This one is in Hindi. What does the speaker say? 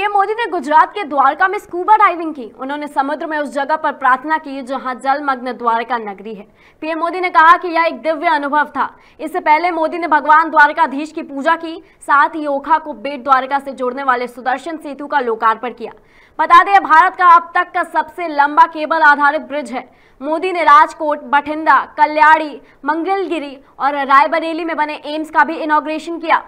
पीएम मोदी ने गुजरात के द्वारका में स्कूबा डाइविंग की उन्होंने समुद्र में उस जगह पर प्रार्थना की जहां जलमग्न द्वारका नगरी है पीएम मोदी ने कहा कि यह एक दिव्य अनुभव था इससे पहले मोदी ने भगवान द्वारकाधीश की पूजा की साथ ही ओखा को बेट द्वारका से जोड़ने वाले सुदर्शन सेतु का लोकार्पण किया बता दें भारत का अब तक का सबसे लंबा केबल आधारित ब्रिज है मोदी ने राजकोट बठिंडा कल्याणी मंगलगिरी और रायबरेली में बने एम्स का भी इनोग्रेशन किया